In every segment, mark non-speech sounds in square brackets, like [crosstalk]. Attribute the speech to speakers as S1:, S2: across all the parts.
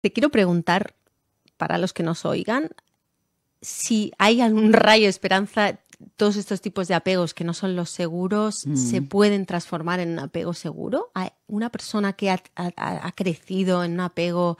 S1: Te quiero preguntar, para los que nos oigan, si hay algún rayo de esperanza, todos estos tipos de apegos que no son los seguros se mm. pueden transformar en un apego seguro. Una persona que ha, crecido en un apego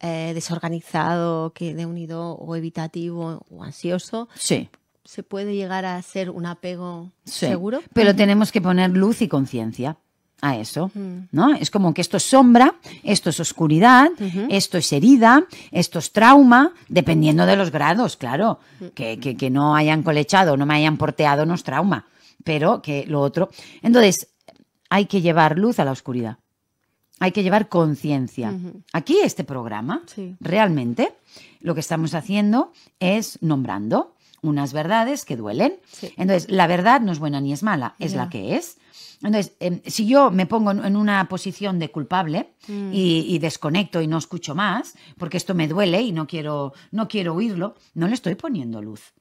S1: eh, desorganizado, que de unido o evitativo o ansioso, sí. se puede llegar a ser un apego seguro. Pero tenemos
S2: que poner luz y conciencia a eso, ¿no? Es como que esto es sombra, esto es oscuridad, esto es herida, esto es trauma, dependiendo de los grados, claro. Que, no hayan colechado, no me hayan porteado, no es trauma, pero que lo otro. Entonces, hay que llevar luz a la oscuridad. Hay que llevar conciencia. Aquí, este programa, realmente, lo que estamos haciendo es nombrando unas verdades que duelen. Entonces, la verdad no es buena ni es mala, es la que es. Entonces, em, si yo me pongo en una posición de culpable mm. y, desconecto y no escucho más, porque esto me duele y no quiero, no quiero oírlo, no le estoy poniendo luz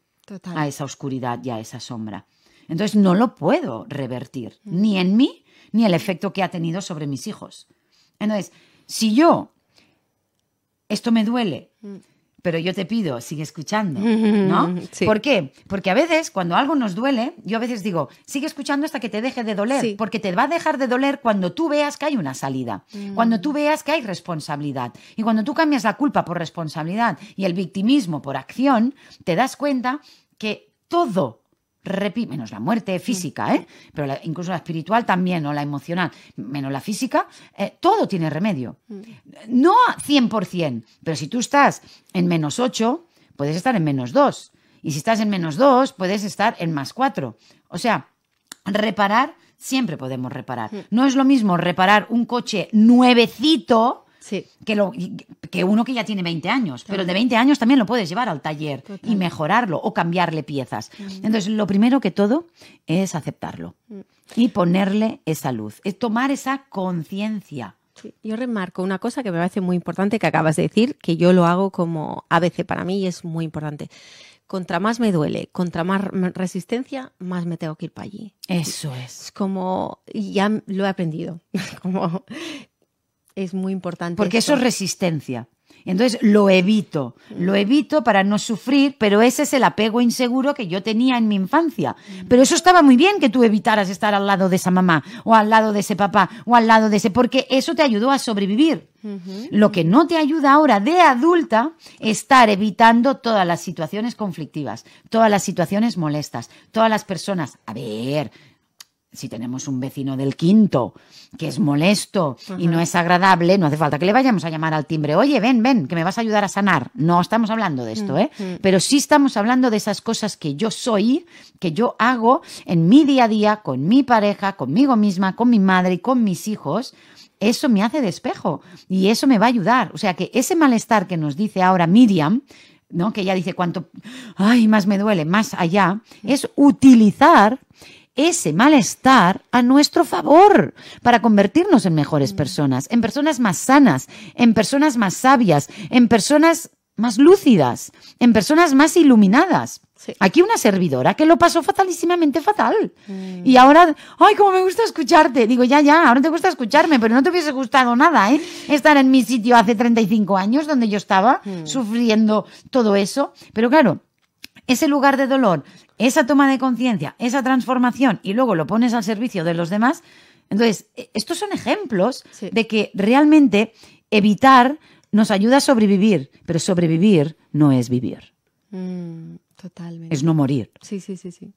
S2: a esa oscuridad y a esa sombra. Entonces, no lo puedo revertir, mm. ni en mí, ni el efecto que ha tenido sobre mis hijos. Entonces, si yo, esto me duele, mm pero yo te pido, sigue escuchando, ¿no? ¿Por qué? Porque a veces cuando algo nos duele, yo a veces digo, sigue escuchando hasta que te deje de doler, porque te va a dejar de doler cuando tú veas que hay una salida, mm. cuando tú veas que hay responsabilidad. Y cuando tú cambias la culpa por responsabilidad y el victimismo por acción, te das cuenta que todo menos la muerte mm. física, ¿eh? pero incluso la espiritual también, o la emocional, menos la física, eh, todo tiene remedio. Mm. No 100%, pero si tú estás en menos 8, puedes estar en menos 2. Y si estás en menos 2, puedes estar en más 4. O sea, reparar, siempre podemos reparar. Mm. No es lo mismo reparar un coche nuevecito sí. que, uno que ya tiene 20 años. pero Pero de 20 años también lo puedes llevar al taller y mejorarlo o cambiarle
S1: piezas. Entonces, lo primero que todo es aceptarlo mm. y ponerle esa luz,
S2: es tomar esa
S1: conciencia. Yo remarco una cosa que me parece muy importante que acabas de decir, que yo lo hago como a veces para mí y es muy importante contra más me duele, contra más resistencia, más me tengo que ir para allí. Eso es. Como ya lo he aprendido, [laughs] como, es muy importante. Porque eso es
S2: resistencia. Entonces lo evito, lo evito para no sufrir, pero ese es el apego inseguro que yo tenía en mi infancia. Pero eso estaba muy bien que tú evitaras estar al lado de esa mamá o al lado de ese papá o al lado de ese, porque eso te ayudó a sobrevivir. Lo que no te ayuda ahora de adulta estar evitando todas las situaciones conflictivas, todas las situaciones molestas, todas las personas. A ver, si tenemos un vecino del quinto que es molesto y no es agradable, no hace falta que le vayamos a llamar al timbre, oye, ven, ven, que me vas a ayudar a sanar. No estamos hablando de esto, mm, ¿eh? Mm. Pero sí estamos hablando de esas cosas que yo soy, que yo hago en mi día a día, con mi pareja, conmigo misma, con mi madre y con mis hijos. Eso me hace despejo y eso me va a ayudar. O sea que ese malestar que nos dice ahora Miriam, ¿no? Que ella dice cuánto, ay, más me duele, más allá, mm. es utilizar ese malestar a nuestro favor para convertirnos en mejores mm. personas, en personas más sanas, en personas más sabias, en personas más lúcidas, en personas más iluminadas. Aquí una servidora que lo pasó fatalísimamente fatal. Mm. Y ahora, ay, cómo me gusta escucharte. Digo, ya, ya, ahora te gusta escucharme, pero no te hubiese gustado nada, ¿eh? Estar en mi sitio hace 35 años donde yo estaba mm. sufriendo todo eso. Pero claro, ese lugar de dolor, esa toma de conciencia, esa transformación y luego lo pones al servicio de los demás. Entonces, e, estos son ejemplos de que realmente evitar nos ayuda a sobrevivir, pero sobrevivir no es vivir.
S1: Mm, totalmente. Es no morir. Sí, sí, sí, sí.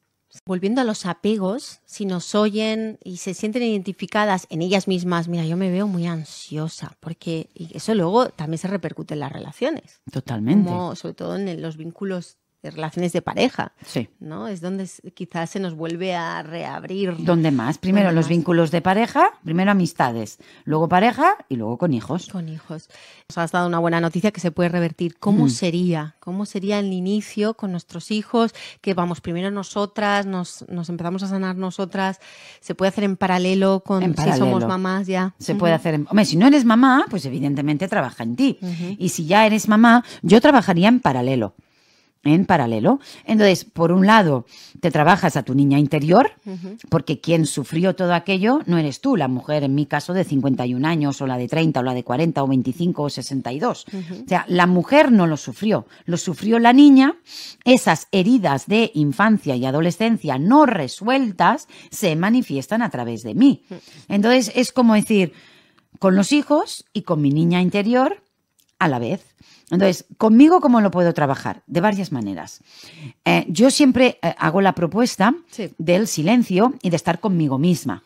S1: Volviendo a los apegos, si nos oyen y se sienten identificadas en ellas mismas, mira, yo me veo muy ansiosa, porque eso luego también se repercute en las relaciones. Totalmente. sobre todo en los vínculos relaciones de pareja. Sí. ¿No? Es donde quizás se nos vuelve a reabrir. ¿Dónde
S2: más? Primero los vínculos de
S1: pareja, primero amistades, luego pareja y luego con hijos. Con hijos. has dado una buena noticia que se puede revertir. ¿Cómo mm. sería? ¿Cómo sería el inicio con nuestros hijos? Que vamos primero nosotras, nos, empezamos a sanar nosotras. ¿Se puede hacer en paralelo con si somos mamás ya? Se puede hacer en... Hombre, si no eres mamá, pues evidentemente trabaja en ti. Y
S2: si ya eres mamá, yo trabajaría en paralelo en paralelo. Entonces, por un lado, te trabajas a tu niña interior, porque quien sufrió todo aquello no eres tú, la mujer, en mi caso, de 51 años, o la de 30, o la de 40, o 25, o 62. O sea, la mujer no lo sufrió, lo sufrió la niña. Esas heridas de infancia y adolescencia no resueltas se manifiestan a través de mí. Entonces, es como decir, con los hijos y con mi niña interior, a la vez. Entonces, conmigo, ¿cómo lo puedo trabajar? De varias maneras. Eh, yo siempre eh, hago la propuesta del silencio y de estar conmigo misma.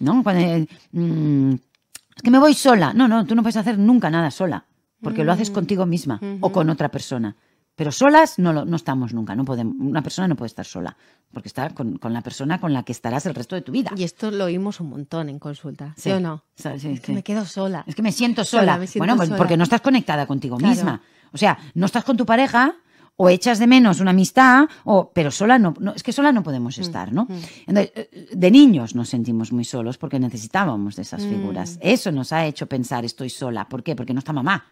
S2: ¿No? Eh, mm, es que me voy sola. No, no, tú no puedes hacer nunca nada sola,
S1: porque lo haces mm. contigo
S2: misma o con otra persona. Pero solas no, no estamos nunca, no podemos, una persona no puede estar sola, porque está con, la persona con la que estarás el resto de tu vida. Y esto lo oímos un montón en consulta, ¿sí, o no? es que me quedo sola. Es que me siento sola. bueno, pues porque no estás conectada contigo misma. O sea, no estás con tu pareja, o echas de menos una amistad, o, pero sola no, no es que sola no podemos mm, estar, ¿no? Mm. Eh, de niños nos sentimos muy solos porque necesitábamos de esas mm. figuras. Eso nos ha hecho pensar estoy sola. ¿Por qué? Porque no está mamá.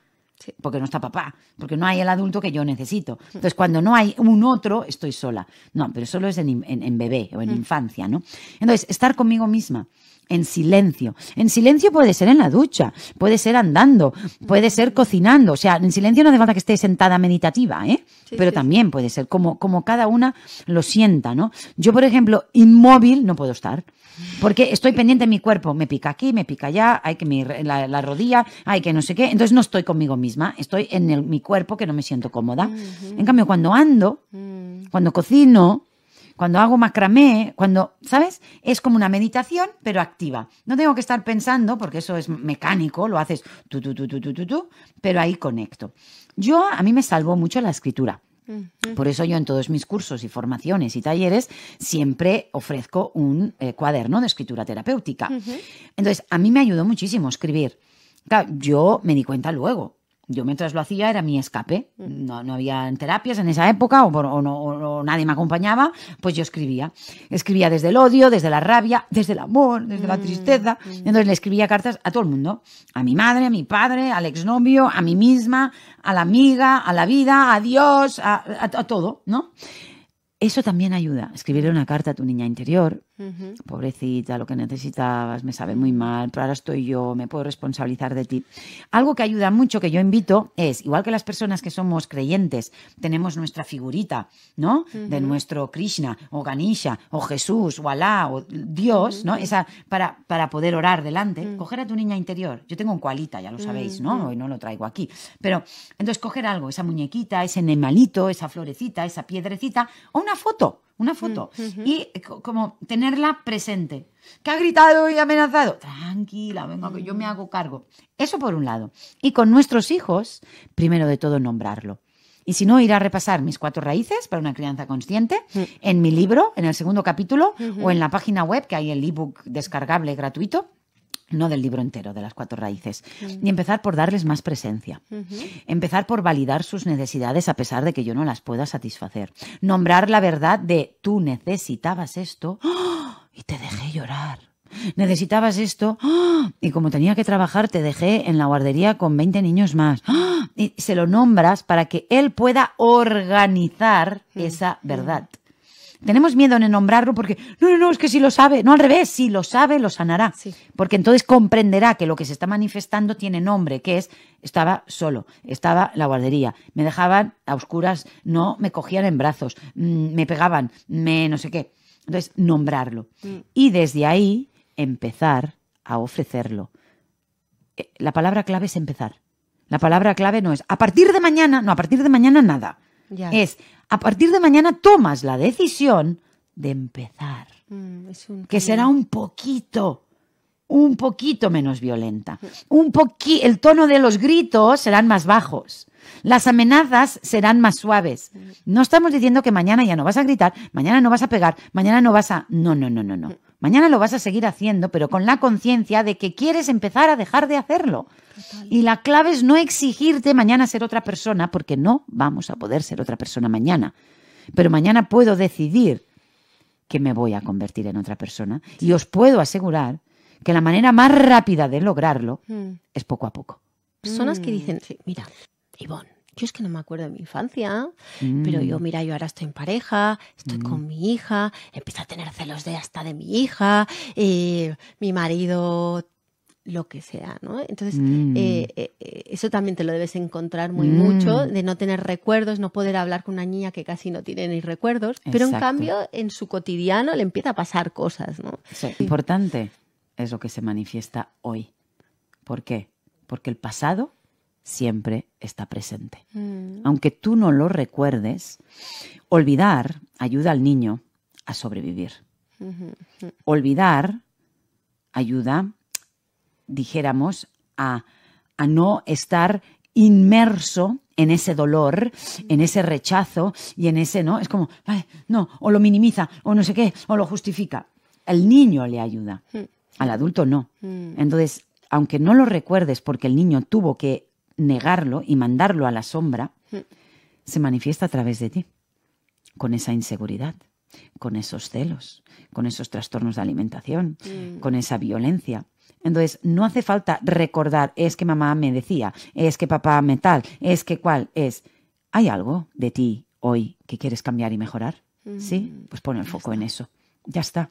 S2: Porque no está papá, porque no hay el adulto que yo necesito. Entonces, cuando no hay un otro, estoy sola. No, pero solo es en, bebé o en mm. infancia, ¿no? Entonces, estar conmigo misma en silencio. En silencio puede ser en la ducha, puede ser andando, puede ser cocinando. O sea, en silencio no hace falta que esté sentada meditativa, ¿eh? Pero también puede ser como, como cada una lo sienta, ¿no? Yo, por ejemplo, inmóvil no puedo estar. Porque estoy pendiente de mi cuerpo, me pica aquí, me pica allá, hay que mi, la, rodilla, hay que no sé qué. Entonces no estoy conmigo misma, estoy en mi cuerpo que no me siento cómoda. En cambio, cuando ando, mm. cuando cocino, cuando hago macramé, cuando, ¿sabes? Es como una meditación, pero activa. No tengo que estar pensando, porque eso es mecánico, lo haces tú, tú, tú, tú, tú, tú, tú pero ahí conecto. Yo, a mí me salvó mucho la escritura. Por eso yo en todos mis cursos y formaciones y talleres siempre ofrezco un eh, cuaderno de escritura terapéutica. Entonces, a mí me ayudó muchísimo escribir. yo me di cuenta luego yo mientras lo hacía era mi escape. Mm. No, no había terapias en esa época o, no, nadie me acompañaba, pues yo escribía. Escribía desde el odio, desde la rabia, desde el amor, desde la mm, tristeza. Mm. Entonces le escribía cartas a todo el mundo. A mi madre, a mi padre, al exnovio, a mí misma, a la amiga, a la vida, a Dios, a, a todo, ¿no? Eso también ayuda. Escribirle una carta a tu niña interior, Pobrecita, lo que necesitabas, me sabe muy mal, pero ahora estoy yo, me puedo responsabilizar de ti. Algo que ayuda mucho, que yo invito, es, igual que las personas que somos creyentes, tenemos nuestra figurita, ¿no? De nuestro Krishna, o Ganisha o Jesús, o Alá, o Dios, ¿no? Esa, para, para poder orar delante, coger a tu niña interior. Yo tengo un cualita, ya lo sabéis, ¿no? Hoy no lo traigo aquí. Pero, entonces, coger algo, esa muñequita, ese nemalito, esa florecita, esa piedrecita, o una foto una foto, mm, y eh, como tenerla presente. Que ha gritado y amenazado. Tranquila, venga, que yo me mm. hago cargo. Eso por un lado. Y con nuestros hijos, primero de todo, nombrarlo. Y si no, ir a repasar mis cuatro raíces para una crianza consciente mm. en mi libro, en el segundo capítulo, o en la página web, que hay el ebook descargable gratuito no del libro entero, de las cuatro raíces, mm. y empezar por darles más presencia, empezar por validar sus necesidades a pesar de que yo no las pueda satisfacer, nombrar la verdad de tú necesitabas esto ¡ah! y te dejé llorar. Necesitabas esto ¡ah! y como tenía que trabajar te dejé en la guardería con 20 niños más. ¡ah! Y se lo nombras para que él pueda organizar mm. esa verdad tenemos miedo en nombrarlo porque, no, no, no, es que si lo sabe, no al revés, si lo sabe, lo sanará. Porque entonces comprenderá que lo que se está manifestando tiene nombre, que es, estaba solo, estaba la guardería, me dejaban a oscuras, no me cogían en brazos, mm, me pegaban, me no sé qué. Entonces, nombrarlo. Mm. Y desde ahí empezar a ofrecerlo. Eh, la palabra clave es empezar. La palabra clave no es a partir de mañana, no, a partir de mañana nada. Es a partir de mañana tomas la decisión de empezar.
S1: Mm, que será un
S2: poquito, un poquito menos violenta. Mm. Un el tono de los gritos serán más bajos. Las amenazas serán más suaves. Mm. No estamos diciendo que mañana ya no vas a gritar, mañana no vas a pegar, mañana no vas a... No, no, no, no, no. Mañana lo vas a seguir haciendo, pero con la conciencia de que quieres empezar a dejar de hacerlo. Y la clave es no exigirte mañana ser otra persona, porque no vamos a poder ser otra persona mañana. Pero mañana puedo decidir que me voy a convertir en otra persona. Y os puedo asegurar que la manera más rápida de lograrlo hmm. es poco a poco.
S1: Personas que hmm. dicen, mira, Ivonne, yo es que no me acuerdo de mi infancia, pero yo, hmm. mira, yo ahora estoy en pareja, estoy con mi hija, empiezo a tener celos de hasta de mi hija, eh, mi marido lo que sea, ¿no? Entonces, mm. eh, eh, eh, eso también te lo debes encontrar muy mucho, mm. de no tener recuerdos, no poder hablar con una niña que casi no tiene ni recuerdos, pero en cambio en su cotidiano le empieza a pasar cosas, ¿no?
S2: Importante es lo que se manifiesta hoy. ¿Por qué? Porque el pasado siempre está presente. Mm. Aunque tú no lo recuerdes, olvidar ayuda al niño a sobrevivir. Olvidar ayuda a dijéramos, a, no estar inmerso en ese dolor, en ese rechazo y en ese, ¿no? Es como, no, o lo minimiza, o no sé qué, o lo justifica. El niño le ayuda, mm. al adulto no. Mm. Entonces, aunque no lo recuerdes porque el niño tuvo que negarlo y mandarlo a la sombra, mm. se manifiesta a través de ti, con esa inseguridad, con esos celos, con esos trastornos de alimentación, con esa violencia. Entonces, no hace falta recordar, es que mamá me decía, es que papá me tal, es que cuál es. ¿Hay algo de ti hoy que quieres cambiar y mejorar? Mm. ¿Sí? Pues pone el foco en eso. Ya está.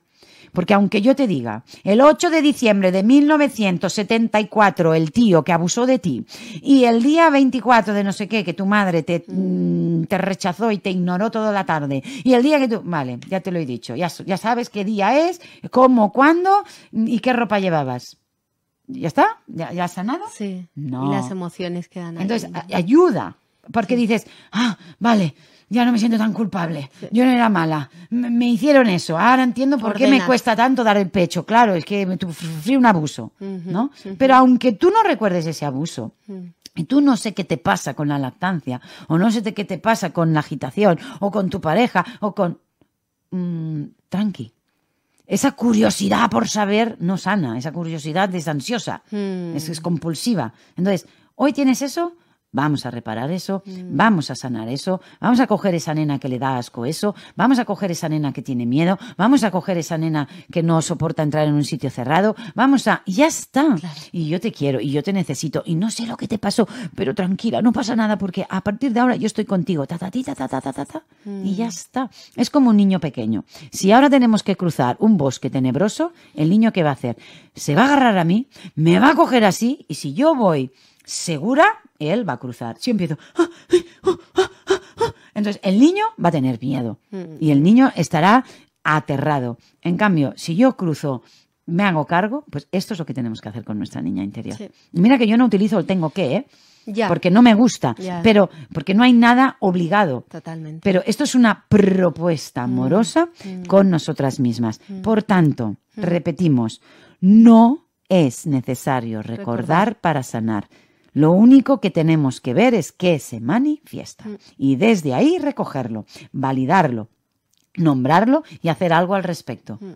S2: Porque aunque yo te diga, el 8 de diciembre de 1974 el tío que abusó de ti y el día 24 de no sé qué que tu madre te, mm, te rechazó y te ignoró toda la tarde y el día que tú... Vale, ya te lo he dicho, ya, ya sabes qué día es, cómo, cuándo y qué ropa llevabas. ¿Ya está? ¿Ya, has sanado? Sí. No. Y las emociones quedan ahí. Entonces, ayuda porque dices, ah, vale, ya no me siento tan culpable. Yo no era mala. Me, hicieron eso. Ahora entiendo por qué me cuesta tanto dar el pecho. Claro, es que me sufrí un abuso,
S1: ¿no? Pero
S2: aunque tú no recuerdes ese abuso, mm. Y tú no sé qué te pasa con la lactancia, o no sé qué te pasa con la agitación, o con tu pareja, o con... Mm, tranqui. Esa curiosidad por saber no sana, esa curiosidad es ansiosa, mm. es compulsiva. Entonces, hoy tienes eso, Vamos a reparar eso, mm. vamos a sanar eso, vamos a coger esa nena que le da asco eso, vamos a coger esa nena que tiene miedo, vamos a coger esa nena que no soporta entrar en un sitio cerrado, vamos a, ya está. Y yo te quiero y yo te necesito y no sé lo que te pasó, pero tranquila, no pasa nada porque a partir de ahora yo estoy contigo, ta ta ta ta ta ta y ya mm. está. Es como un niño pequeño. Si ahora tenemos que cruzar un bosque tenebroso, el niño qué va a hacer? Se va a agarrar a mí, me va a coger así y si yo voy segura, él va a cruzar. Si empiezo, ah, ah, ah, entonces el niño va a tener miedo mm. y el niño estará aterrado. En cambio, si yo cruzo, me hago cargo, pues esto es lo que tenemos que hacer con nuestra niña interior. Mira que yo no utilizo el tengo que, ¿eh? Porque no me gusta, pero porque no hay nada obligado. Totalmente. Pero esto es una propuesta mm. amorosa mm. con nosotras mismas. Por tanto, repetimos, no es necesario recordar. para sanar lo único que tenemos que ver es que se manifiesta mm. y desde ahí recogerlo, validarlo, nombrarlo y hacer algo al respecto. Mm.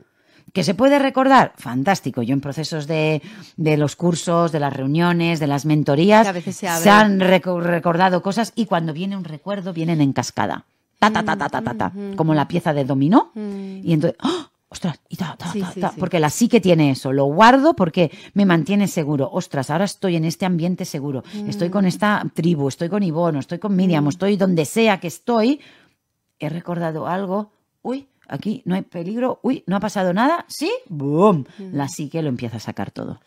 S2: ¿Que se puede recordar? Fantástico. Yo en procesos de, los cursos, de las reuniones, de las mentorías, a veces se, han recordado cosas y cuando viene un recuerdo vienen en cascada. Ta, ta, ta, ta, ta, ta, mm, como la pieza de dominó. Y entonces, ¡ah! ostras, y porque la psique que tiene eso, lo guardo porque me mantiene seguro, ostras, ahora estoy en este ambiente seguro, estoy con mm. esta tribu, estoy con Ibono, estoy con Miriam, mm. estoy donde sea que estoy, he recordado algo, uy, aquí no hay peligro, uy, no ha pasado nada, sí, boom, mm. la psique que lo empieza a sacar todo.